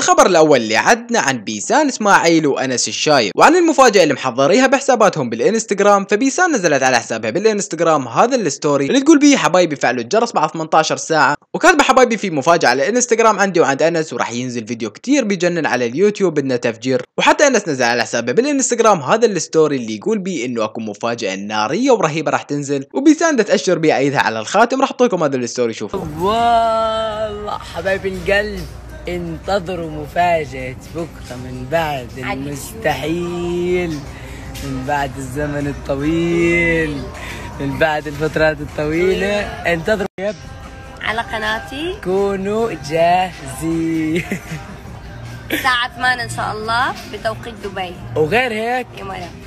الخبر الاول اللي عدنا عن بيسان اسماعيل وانس الشايب وعن المفاجاه اللي محضريها بحساباتهم بالانستغرام فبيسان نزلت على حسابها بالانستغرام هذا الستوري اللي تقول بيه حبايبي فعلوا الجرس بعد 18 ساعه وكاتبه حبايبي في مفاجاه على الانستغرام عندي وعند انس وراح ينزل فيديو كتير بجنن على اليوتيوب بدنا تفجير وحتى انس نزل على حسابه بالانستغرام هذا الستوري اللي يقول بيه انه اكو مفاجاه ناريه ورهيبه راح تنزل وبيسان تاشر بيه عيدها على الخاتم راح اعطيكم لكم هذا الستوري شوفوا والله حبايب القلب انتظروا مفاجأة بكرة من بعد المستحيل من بعد الزمن الطويل من بعد الفترات الطويلة انتظروا يب على قناتي كونوا جاهزين الساعة 8 إن شاء الله بتوقيت دبي وغير هيك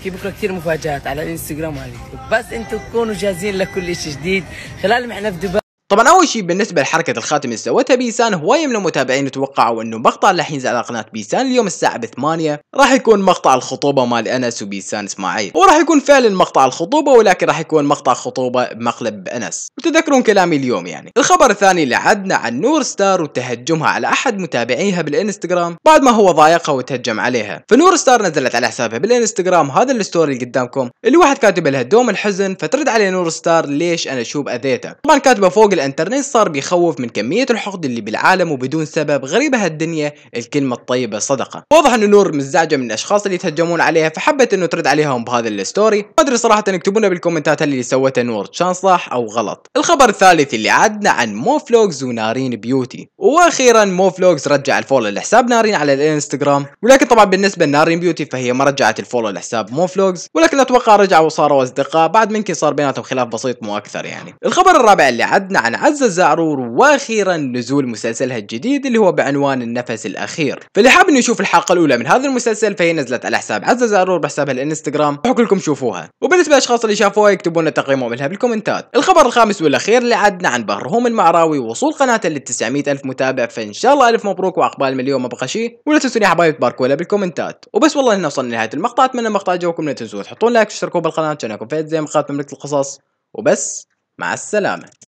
في بكرة كثير مفاجآت على الانستغرام وعلى اليوتيوب بس انتم تكونوا جاهزين لكل شيء جديد خلال ما احنا في دبي طبعا اول شيء بالنسبه لحركه الخاتم اللي سوتها بيسان هوايه من المتابعين توقعوا انه المقطع اللي راح ينزل على قناه بيسان اليوم الساعه 8 راح يكون مقطع الخطوبه مال انس وبيسان اسماعيل وراح يكون فعلا مقطع الخطوبه ولكن راح يكون مقطع خطوبه بمقلب انس وتذكرون كلامي اليوم يعني الخبر الثاني اللي عدنا عن نور ستار وتهجمها على احد متابعيها بالانستغرام بعد ما هو ضايقها وتهجم عليها فنور ستار نزلت على حسابها بالانستغرام هذا الستوري اللي قدامكم اللي واحد كاتب لها دوم الحزن فترد عليه نور ستار ليش انا شو اذيته طبعا كاتبه فوق الانترنت صار بيخوف من كمية الحقد اللي بالعالم وبدون سبب غريبة هالدنيا الكلمة الطيبة صدقة واضح انه نور مزعجة من الاشخاص اللي يتهجمون عليها فحبت انه ترد عليهم بهذا الستوري ما ادري صراحة اكتبونا بالكومنتات اللي سوته نور كان صح او غلط الخبر الثالث اللي عدنا عن موفلوجز ونارين بيوتي واخيرا موفلوجز رجع الفولو لحساب نارين على الانستغرام ولكن طبعا بالنسبة لنارين بيوتي فهي ما رجعت الفولو لحساب موفلوجز ولكن اتوقع رجعوا وصاروا اصدقاء بعد ممكن صار بيناتهم خلاف بسيط مو اكثر يعني الخبر الرابع اللي عدنا عن عزة زعرور واخيرا نزول مسلسلها الجديد اللي هو بعنوان النفس الاخير فاللي حاب انه يشوف الحلقه الاولى من هذا المسلسل فهي نزلت على حساب عزة زعرور بحسابها الانستغرام لكم شوفوها وبالنسبه للاشخاص اللي شافوها يكتبوا لنا تقييمهم لها بالكومنتات الخبر الخامس والاخير اللي عدنا عن بهرهم المعراوي وصول قناته لل الف متابع فان شاء الله الف مبروك واقبال مليون ما بقى شيء ولا تنسون يا حبايبي تباركوا لها بالكومنتات وبس والله هنا وصلنا لنهايه المقطع اتمنى المقطع عجبكم لا تنسون تحطون لايك وتشتركوا بالقناه عشان اكون فهد زي مقاطع مملكه القصص وبس مع السلامة